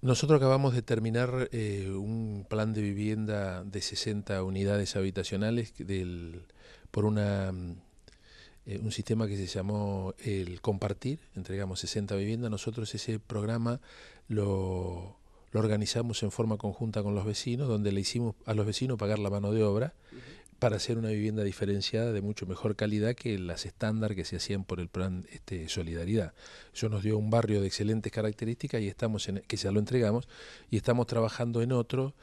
Nosotros acabamos de terminar eh, un plan de vivienda de 60 unidades habitacionales del, por una, mm, eh, un sistema que se llamó el Compartir, entregamos 60 viviendas. Nosotros ese programa lo, organizamos en forma conjunta con los vecinos, donde le hicimos a los vecinos pagar la mano de obra para hacer una vivienda diferenciada de mucho mejor calidad que las estándar que se hacían por el plan este, Solidaridad. Eso nos dio un barrio de excelentes características y estamos en, que ya lo entregamos y estamos trabajando en otro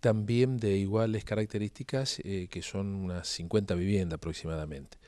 también de iguales características eh, que son unas 50 viviendas aproximadamente.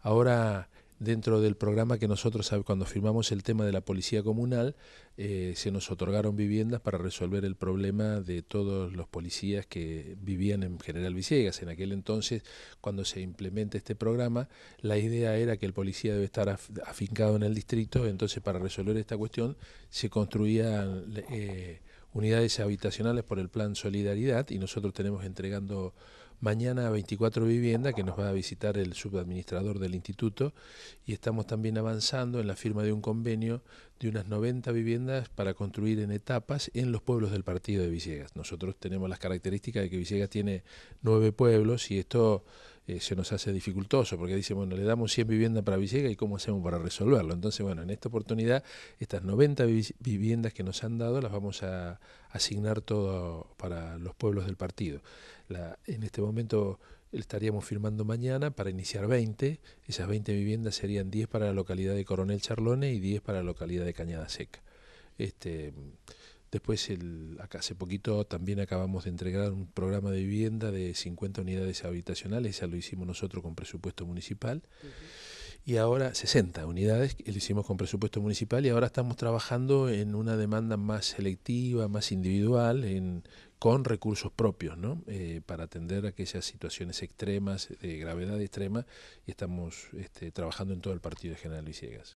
Ahora dentro del programa que nosotros ah, cuando firmamos el tema de la policía comunal eh, se nos otorgaron viviendas para resolver el problema de todos los policías que vivían en General Villegas. En aquel entonces, cuando se implementa este programa, la idea era que el policía debe estar afincado en el distrito, entonces para resolver esta cuestión se construían eh, unidades habitacionales por el plan Solidaridad y nosotros tenemos entregando mañana 24 viviendas que nos va a visitar el subadministrador del instituto, y estamos también avanzando en la firma de un convenio de unas 90 viviendas para construir en etapas en los pueblos del partido de Villegas. Nosotros tenemos las características de que Villegas tiene nueve pueblos y esto eh, se nos hace dificultoso, porque dice, bueno, le damos 100 viviendas para Villega y cómo hacemos para resolverlo. Entonces, bueno, en esta oportunidad, estas 90 viviendas que nos han dado, las vamos a asignar todo para los pueblos del partido. en este momento estaríamos firmando mañana para iniciar 20. Esas 20 viviendas serían 10 para la localidad de Coronel Charlone y 10 para la localidad de Cañada Seca. Este, Después, hace poquito también acabamos de entregar un programa de vivienda de 50 unidades habitacionales, ya lo hicimos nosotros con presupuesto municipal. Y ahora 60 unidades, lo hicimos con presupuesto municipal y ahora estamos trabajando en una demanda más selectiva, más individual, con recursos propios, eh, para atender a aquellas situaciones extremas, de gravedad extrema, y estamos este, trabajando en todo el partido de General Luis Ciegas.